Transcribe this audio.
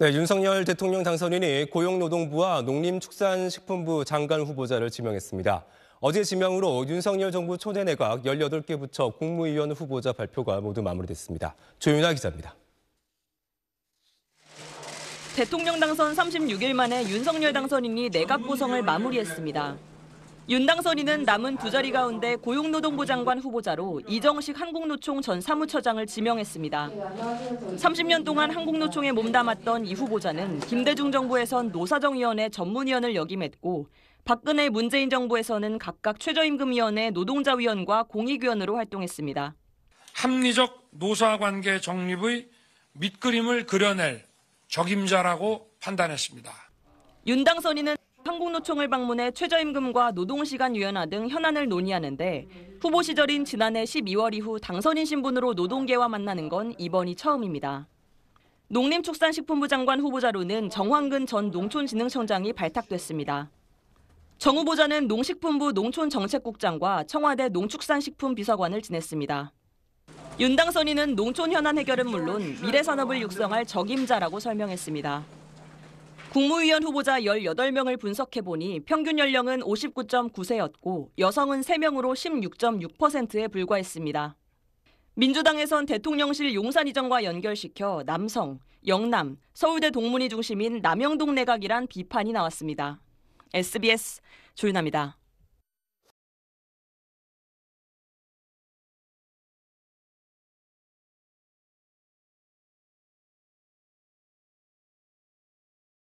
네, 윤석열 대통령 당선인이 고용노동부와 농림축산식품부 장관 후보자를 지명했습니다. 어제 지명으로 윤석열 정부 초대 내각 18개 부처 국무위원 후보자 발표가 모두 마무리됐습니다. 조윤아 기자입니다. 대통령 당선 36일 만에 윤석열 당선인이 내각 구성을 마무리했습니다. 윤당선이는 남은 두 자리 가운데 고용노동부 장관 후보자로 이정식 한국노총 전 사무처장을 지명했습니다. 30년 동안 한국노총에 몸담았던 이 후보자는 김대중 정부에선 노사정위원회 전문위원을 역임했고 박근혜 문재인 정부에서는 각각 최저임금위원회 노동자위원과 공익위원으로 활동했습니다. 합리적 노사관계 정립의 밑그림을 그려낼 적임자라고 판단했습니다. 윤당선이는 한국노총을 방문해 최저임금과 노동시간 유연화 등 현안을 논의하는데 후보 시절인 지난해 12월 이후 당선인 신분으로 노동계와 만나는 건 이번이 처음입니다. 농림축산식품부 장관 후보자로는 정황근 전 농촌진흥청장이 발탁됐습니다. 정 후보자는 농식품부 농촌정책국장과 청와대 농축산식품비서관을 지냈습니다. 윤 당선인은 농촌 현안 해결은 물론 미래 산업을 육성할 적임자라고 설명했습니다. 국무위원 후보자 18명을 분석해보니 평균 연령은 59.9세였고 여성은 3명으로 16.6%에 불과했습니다. 민주당에선 대통령실 용산 이전과 연결시켜 남성, 영남, 서울대 동문이 중심인 남영동 내각이란 비판이 나왔습니다. SBS 조윤아입니다.